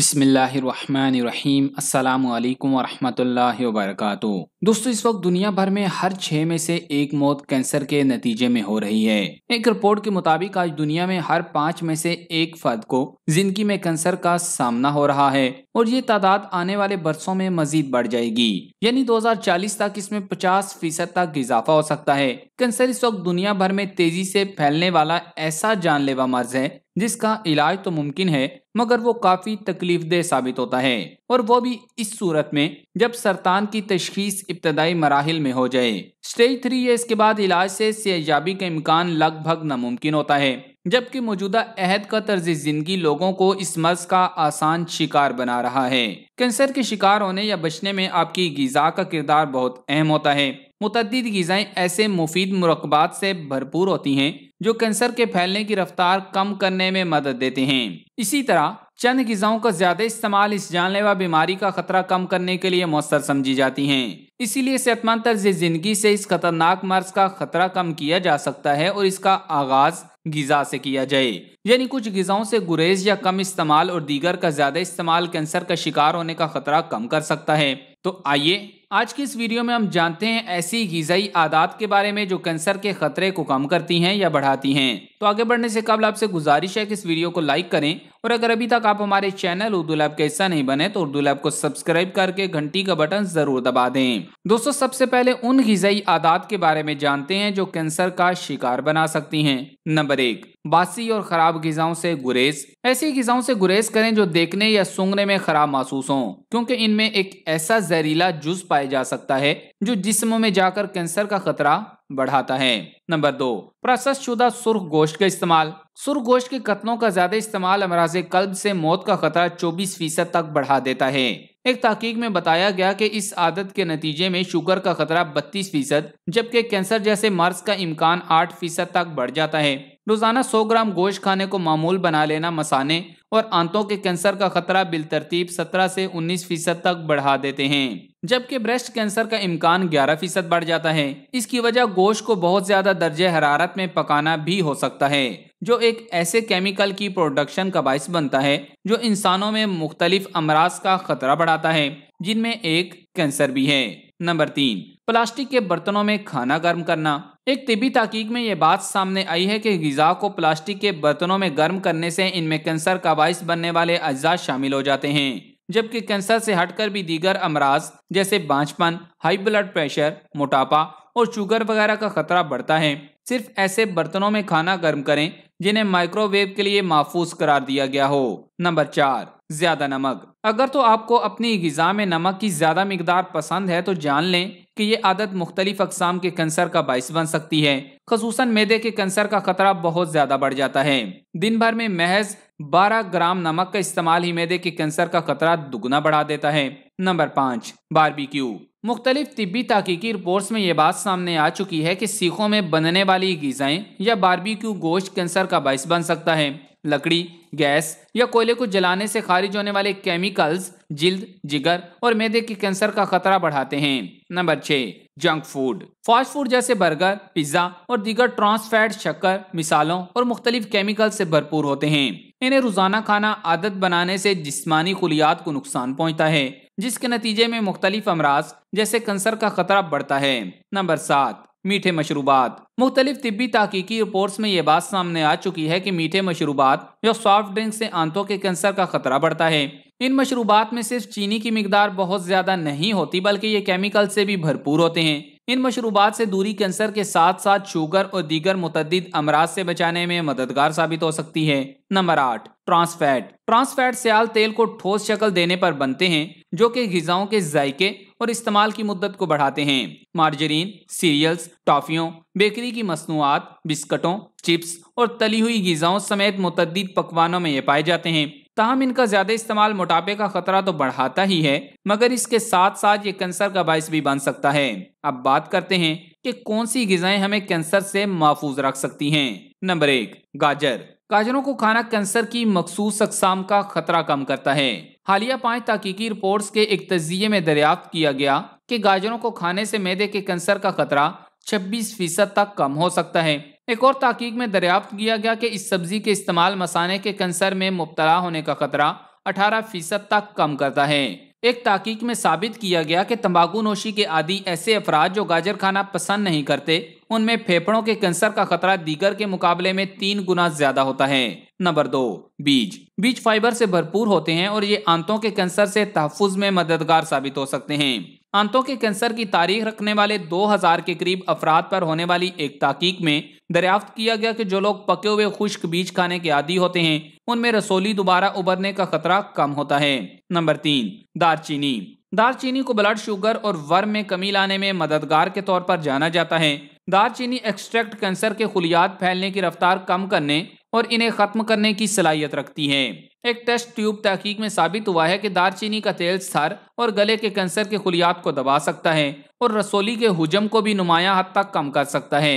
बिसमीम् अल्लाम वरहमतुल्लाहि वबरकत दोस्तों इस वक्त दुनिया भर में हर छः में से एक मौत कैंसर के नतीजे में हो रही है एक रिपोर्ट के मुताबिक आज दुनिया में हर पाँच में से एक फर्द को जिंदगी में कैंसर का सामना हो रहा है और ये तादाद आने वाले बरसों में मजीद बढ़ जाएगी यानी 2040 तक इसमें 50 फीसद तक इजाफा हो सकता है कैंसर इस वक्त दुनिया भर में तेजी से फैलने वाला ऐसा जानलेवा मर्ज है जिसका इलाज तो मुमकिन है मगर वो काफी तकलीफ देह साबित होता है और वो भी इस सूरत में जब सरतान की तशखीस इब्तदाई मराहल में हो जाए स्टेज थ्री या इसके बाद इलाज से सेजाबी का इम्कान लगभग नामुमकिन होता है जबकि मौजूदा अहद का तर्ज जिंदगी लोगों को इस मर्ज का आसान शिकार बना रहा है कैंसर के शिकार होने या बचने में आपकी गजा का किरदार बहुत अहम होता है मुतद गज़ाएँ ऐसे मुफीद मरकबात से भरपूर होती हैं जो कैंसर के फैलने की रफ्तार कम करने में मदद देते हैं इसी तरह चंद गज़ाओं का ज़्यादा इस्तेमाल इस जानलेवा बीमारी का खतरा कम करने के लिए मौसर समझी जाती है इसीलिए सेहतमंद तर्ज ज़िंदगी से इस खतरनाक मर्ज का खतरा कम किया जा सकता है और इसका आगाज़ गज़ा से किया जाए यानी कुछ गज़ाओं से गुरेज या कम इस्तेमाल और दीगर का ज़्यादा इस्तेमाल कैंसर का शिकार होने का खतरा कम कर सकता है तो आइए आज की इस वीडियो में हम जानते हैं ऐसी गज़ाई आदात के बारे में जो कैंसर के खतरे को कम करती हैं या बढ़ाती हैं तो आगे बढ़ने से कबल आपसे गुजारिश है कि इस वीडियो को लाइक करें और अगर अभी तक आप हमारे चैनल उर्दू लैब का हिस्सा नहीं बने तो उर्दू लैब को सब्सक्राइब करके घंटी का बटन जरूर दबा दें दोस्तों सबसे पहले उन गजाई आदात के बारे में जानते हैं जो कैंसर का शिकार बना सकती हैं नंबर एक बासी और खराब गजाओं से गुरेज ऐसी गजाओं से गुरेज करें जो देखने या सूंघने में खराब महसूस हों क्योंकि इनमें एक ऐसा जहरीला जुज पाया जा सकता है जो जिस्म में जाकर कैंसर का खतरा बढ़ाता है नंबर दो प्रसस शुदा सुर्ख गोश्त का इस्तेमाल सुर्ख गोश्त के कतनों का ज्यादा इस्तेमाल अमराज कल्ब से मौत का खतरा 24 फीसद तक बढ़ा देता है एक तहकीक में बताया गया कि इस आदत के नतीजे में शुगर का खतरा 32 फीसद जबकि कैंसर जैसे मर्ज का इम्कान 8 फीसद तक बढ़ जाता है रोजाना 100 ग्राम गोश्त खाने को मामूल बना लेना मसाने और आंतों के कैंसर का खतरा बिलतरतीब 17 से 19 फीसद तक बढ़ा देते हैं जबकि ब्रेस्ट कैंसर का इम्कान 11 फीसद बढ़ जाता है इसकी वजह गोश्त को बहुत ज्यादा दर्ज हरारत में पकाना भी हो सकता है जो एक ऐसे केमिकल की प्रोडक्शन का बायस बनता है जो इंसानों में मुख्तलिफ अमराज का खतरा बढ़ाता है जिनमें एक कैंसर भी है नंबर तीन प्लास्टिक के बर्तनों में खाना गर्म करना एक तिबी तहकीक में ये बात सामने आई है कि गज़ा को प्लास्टिक के बर्तनों में गर्म करने से इनमें कैंसर का बायस बनने वाले अज्जा शामिल हो जाते हैं जबकि कैंसर से हटकर भी दीगर अमराज जैसे बांझपन हाई ब्लड प्रेशर मोटापा और शुगर वगैरह का खतरा बढ़ता है सिर्फ ऐसे बर्तनों में खाना गर्म करें जिन्हें माइक्रोवेव के लिए महफूज करार दिया गया हो नंबर चार ज्यादा नमक अगर तो आपको अपनी गजा में नमक की ज्यादा मकदार पसंद है तो जान लें कि ये आदत मुख्तलिफ अकसाम के कैंसर का बायस बन सकती है खसूस मैदे के कैंसर का खतरा बहुत ज़्यादा बढ़ जाता है दिन भर में महज 12 ग्राम नमक का इस्तेमाल ही मैदे के कैंसर का खतरा दुगना बढ़ा देता है नंबर पाँच क्यू मुख्तलिफ तिबी तहकीकी रिपोर्ट में ये बात सामने आ चुकी है की सीखों में बनने वाली गीजाएं या क्यू गोश्त कैंसर का बायस बन सकता है लकड़ी गैस या कोयले को जलाने से खारिज होने वाले केमिकल्स जिल्द जिगर और मैदे के कैंसर का खतरा बढ़ाते हैं नंबर छह जंक फूड फास्ट फूड जैसे बर्गर पिज्जा और दीगर ट्रांसफैट शक्कर मिसालों और मुख्तलिफ केमिकल से भरपूर होते हैं इन्हें रोजाना खाना आदत बनाने से जिस्मानी खुलियात को नुकसान पहुंचता है जिसके नतीजे में मुख्तलिफ अमराज जैसे कैंसर का खतरा बढ़ता है नंबर सात मीठे मशरूबात मुख्तलिफ तिब्बी तहकीकी रिपोर्ट्स में ये बात सामने आ चुकी है कि मीठे मशरूबात या सॉफ्ट ड्रिंक से आंतों के कैंसर का खतरा बढ़ता है इन मशरूबात में सिर्फ चीनी की मकदार बहुत ज़्यादा नहीं होती बल्कि ये केमिकल से भी भरपूर होते हैं इन मशरूबात से दूरी कैंसर के साथ साथ शुगर और दीगर मुतद अमराज से बचाने में मददगार साबित हो सकती है नंबर आठ ट्रांसफैट ट्रांसफैट सियाल तेल को ठोस शक्ल देने पर बनते हैं जो कि गजाओं के जायके और इस्तेमाल की मुद्दत को बढ़ाते हैं मार्जरीन सीरियल्स टॉफियों बेकरी की मसनूआत बिस्कटों चिप्स और तली हुई गजाओं समेत मुतद पकवानों में ये पाए जाते हैं ताहम इनका ज्यादा इस्तेमाल मोटापे का खतरा तो बढ़ाता ही है मगर इसके साथ साथ ये कैंसर का बायस भी बन सकता है अब बात करते हैं कि कौन सी गजाएं हमें कैंसर से महफूज रख सकती हैं नंबर एक गाजर गाजरों को खाना कैंसर की मखसूस अकसाम का खतरा कम करता है हालिया पाँच तहकी रिपोर्ट के एक तजिये में दरियाफ्त किया गया कि गाजरों को खाने से मैदे के कैंसर का खतरा छब्बीस फीसद तक कम हो सकता है एक और तहकीक में दरियाफ्त किया गया कि इस सब्ज़ी के इस्तेमाल मसाने के कैंसर में मुबतला होने का खतरा अठारह फीसद तक कम करता है एक तहकीक में साबित किया गया कि तंबाकू नोशी के आदि ऐसे अफराद जो गाजर खाना पसंद नहीं करते उनमें फेफड़ों के कैंसर का खतरा दीगर के मुकाबले में तीन गुना ज्यादा होता है नंबर दो बीज बीज फाइबर से भरपूर होते हैं और ये आंतों के कैंसर से तहफुज में मददगार साबित हो सकते हैं आंतों के कैंसर की तारीख रखने वाले 2000 के करीब अफराद पर होने वाली एक तहकीक में दरियाफ्त किया गया कि जो लोग पके हुए खुश्क बीज खाने के आदि होते हैं उनमें रसोली दोबारा उबरने का खतरा कम होता है नंबर तीन दारचीनी दारचीनी को ब्लड शुगर और वर्म में कमी लाने में मददगार के तौर पर जाना जाता है दारचीनी एक्सट्रैक्ट कैंसर के खुलियात फैलने की रफ्तार कम करने और इन्हें खत्म करने की सलाहियत रखती है एक टेस्ट ट्यूब तहकीक में साबित हुआ है कि दारचीनी का तेल सर और गले के कैंसर के खुलियात को दबा सकता है और रसोली के हजम को भी नुमाया हद तक कम कर सकता है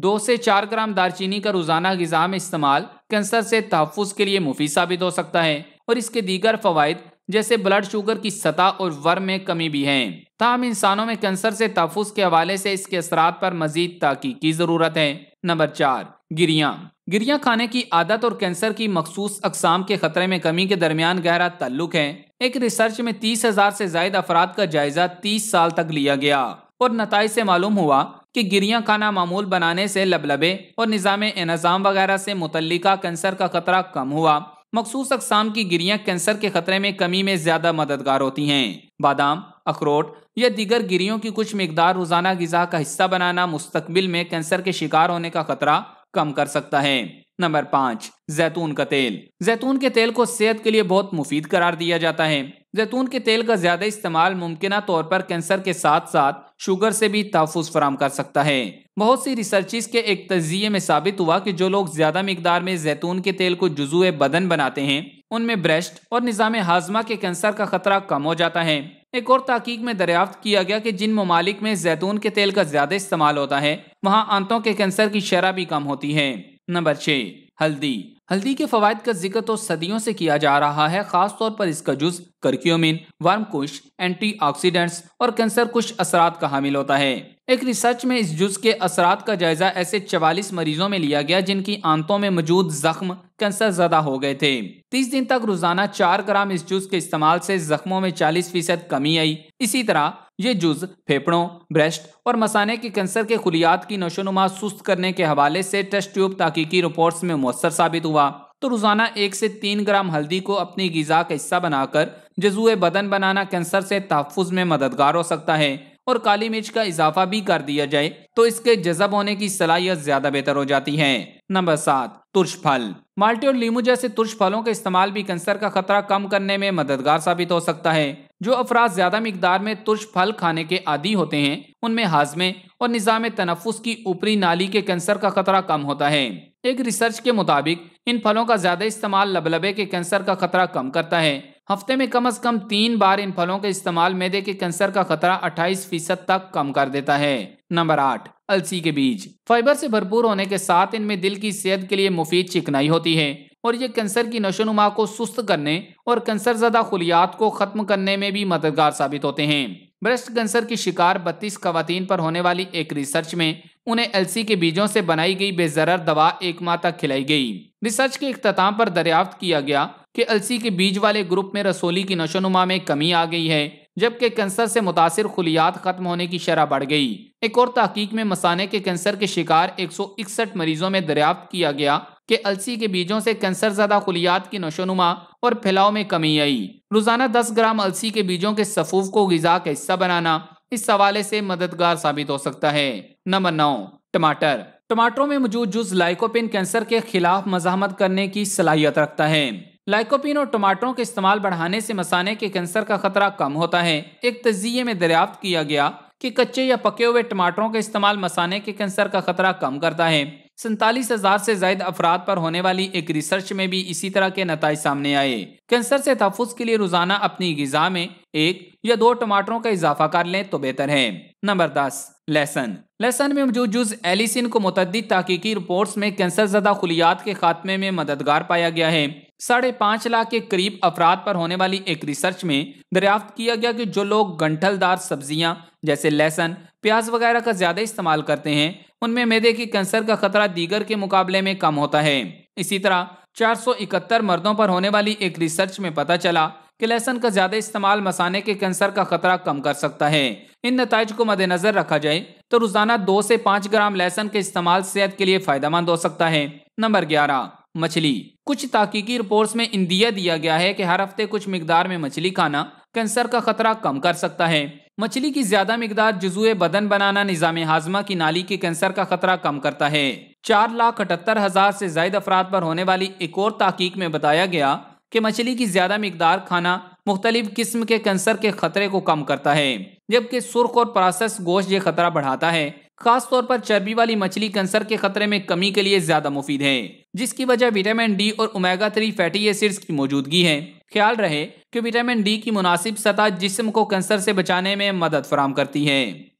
दो से चार ग्राम दारचीनी का रोजाना गज़ा में इस्तेमाल कैंसर से तहफ़ के लिए मुफी साबित हो सकता है और इसके दीगर फवायद जैसे ब्लड शुगर की सतह और वर्म में कमी भी है तहम इंसानों में कैंसर से तहफ़ के हवाले से इसके असरा पर मजीद तहकीक की ज़रूरत है नंबर चार गिरियाँ गिरिया खाने की आदत और कैंसर की मखसूस अकसाम के खतरे में कमी के दरमियान गहरा ताल्लुक है एक रिसर्च में तीस हजार से जायद अफराद का जायजा तीस साल तक लिया गया और नतज से मालूम हुआ कि गिरिया खाना मामूल बनाने से लबलबे और निज़ाम नज़ाम वगैरह से मुतल कैंसर का खतरा कम हुआ मखसूस अकसाम की गिरियाँ कैंसर के खतरे में कमी में ज़्यादा मददगार होती हैं बादाम अखरोट या दीगर गिरियों की कुछ मकदार रोज़ाना गज़ा का हिस्सा बनाना मुस्तबिल में कैंसर के शिकार होने का खतरा कम कर सकता है नंबर पाँच जैतून का तेल जैतून के तेल को सेहत के लिए बहुत मुफीद करार दिया जाता है जैतून के तेल का ज़्यादा इस्तेमाल मुमकिन तौर पर कैंसर के साथ साथ शुगर से भी तहफुज फराम कर सकता है बहुत सी रिसर्चिस के एक तजिए में साबित हुआ कि जो लोग ज़्यादा मकदार में जैतून के तेल को जुजुए बदन बनाते हैं उनमें ब्रेस्ट और निज़ाम हाजमा के कैंसर का खतरा कम हो जाता है एक और तहकीक में दरियाफ्त किया गया कि जिन ममालिक में जैतून के तेल का ज़्यादा इस्तेमाल होता है वहाँ आंतों के कैंसर की शरह भी कम होती है नंबर छः हल्दी हल्दी के फवायद का जिक्र तो सदियों से किया जा रहा है खासतौर पर इसका जुज करक्यूमिन वर्म कुश एंटीऑक्सीडेंट्स और कैंसर कुश असरात का हामिल होता है एक रिसर्च में इस जुज के असरात का जायजा ऐसे 44 मरीजों में लिया गया जिनकी आंतों में मौजूद जख्म कैंसर ज्यादा हो गए थे 30 दिन तक रोजाना 4 ग्राम इस जुज के इस्तेमाल से जख्मों में 40 फीसद कमी आई इसी तरह ये जुज फेफड़ों ब्रेस्ट और मसाने के कैंसर के खुलियात की नशोनुमा सुस्त करने के हवाले से टेस्ट ट्यूब तहकी रिपोर्ट्स में मौसर साबित हुआ तो रोज़ाना एक से तीन ग्राम हल्दी को अपनी गज़ा का हिस्सा बनाकर जजुए बदन बनाना कैंसर से तहफ़ में मददगार हो सकता है और काली मिर्च का इजाफा भी कर दिया जाए तो इसके जजब होने की सलाहियत ज़्यादा बेहतर हो जाती है नंबर सात तुर्श फल माल्टे और लीमू जैसे तुर्श फलों का इस्तेमाल भी कैंसर का खतरा कम करने में मददगार साबित हो सकता है जो अफराज ज्यादा मकदार में तुर्श फल खाने के आदि होते हैं उनमें हाजमे और निज़ाम तनफुस की ऊपरी नाली के कैंसर का खतरा कम होता है एक रिसर्च के मुताबिक इन फलों का ज्यादा इस्तेमाल लबलबे के कैंसर का खतरा कम करता है हफ्ते में कम अज कम तीन बार इन फलों के इस्तेमाल मैदे के कैंसर का खतरा अट्ठाईस फीसद तक कम कर देता है नंबर आठ अलसी के बीज फाइबर से भरपूर होने के साथ इनमें दिल की सेहत के लिए मुफीद चिकनाई होती है और ये कैंसर की नशोनुमा को सुस्त करने और कैंसर ज़दा खलियात को ख़त्म करने में भी मददगार साबित होते हैं ब्रेस्ट कैंसर की शिकार बत्तीस खातन पर होने वाली एक रिसर्च में उन्हें एलसी के बीजों से बनाई गई बेजरर दवा एक माह तक खिलाई गई रिसर्च के अख्ताम पर दरियाफ्त किया गया कि एलसी के बीज वाले ग्रुप में रसोली की नशोनुमा में कमी आ गई है जबकि कैंसर से मुतासर खुलियात खत्म होने की शरह बढ़ गई एक और तहकीक में मसाने के कैंसर के शिकार एक सौ इकसठ मरीजों में दरियाफ्त किया गया कि अलसी के बीजों से कैंसर ज्यादा खुलियात की नशोनुमा और फैलाव में कमी आई रोज़ाना दस ग्राम अलसी के बीजों के सफूफ को गज़ा का हिस्सा बनाना इस सवाले से मददगार साबित हो सकता है नंबर नौ टमाटर टमाटरों में मौजूद जुज लाइकोपिन कैंसर के खिलाफ मजामत करने की सलाहियत रखता है लाइकोपिन और टमाटरों के इस्तेमाल बढ़ाने से मसाने के कैंसर का खतरा कम होता है एक तजिए में दरियाफ्त किया गया कि कच्चे या पके हुए टमाटरों का इस्तेमाल मसाने के कैंसर का खतरा कम करता है सैतालीस हजार से जायद अफराद पर होने वाली एक रिसर्च में भी इसी तरह के नतज सामने आए कैंसर से तहफुज के लिए रोजाना अपनी गजा में एक या दो टमाटरों का इजाफा कर लें तो बेहतर है नंबर दस लहसन लहसन में मौजूद जुज एलिसिन को मतदीद तहकी रिपोर्ट्स में कैंसर जदा खुलियात के खात्मे में मददगार पाया गया है साढ़े पांच लाख के करीब अफराद पर होने वाली एक रिसर्च में दरियाफ्त किया गया कि जो लोग गंठलदार सब्जियां जैसे लहसन प्याज वगैरह का ज्यादा इस्तेमाल करते हैं उनमें मैदे के कैंसर का खतरा दीगर के मुकाबले में कम होता है इसी तरह 471 मर्दों पर होने वाली एक रिसर्च में पता चला कि लहसन का ज्यादा इस्तेमाल मसाने के कैंसर का खतरा कम कर सकता है इन नतज को मद्देनजर रखा जाए तो रोजाना दो से पाँच ग्राम लहसन के इस्तेमाल सेहत के लिए फायदेमंद हो सकता है नंबर ग्यारह मछली कुछ तहकीकी रिपोर्ट्स में इंदिया दिया गया है कि हर हफ्ते कुछ मकदार में मछली खाना कैंसर का खतरा कम कर सकता है मछली की ज्यादा मिकदार जुजुए बदन बनाना निज़ाम हाजमा की नाली के कैंसर का खतरा कम करता है चार लाख अठहत्तर हजार से जायद अफराद पर होने वाली एक और तहकीक में बताया गया कि मछली की ज्यादा मकदार खाना मुख्तलिफ किस्म के कैंसर के खतरे को कम करता है जबकि सुर्ख और प्रोसेस गोश्त ये खतरा बढ़ाता है खासतौर पर चर्बी वाली मछली कैंसर के खतरे में कमी के लिए ज्यादा मुफीद है जिसकी वजह विटामिन डी और ओमेगा थ्री फैटी एसिड्स की मौजूदगी है ख्याल रहे कि विटामिन डी की मुनासिब सतह जिस्म को कैंसर से बचाने में मदद फराम करती है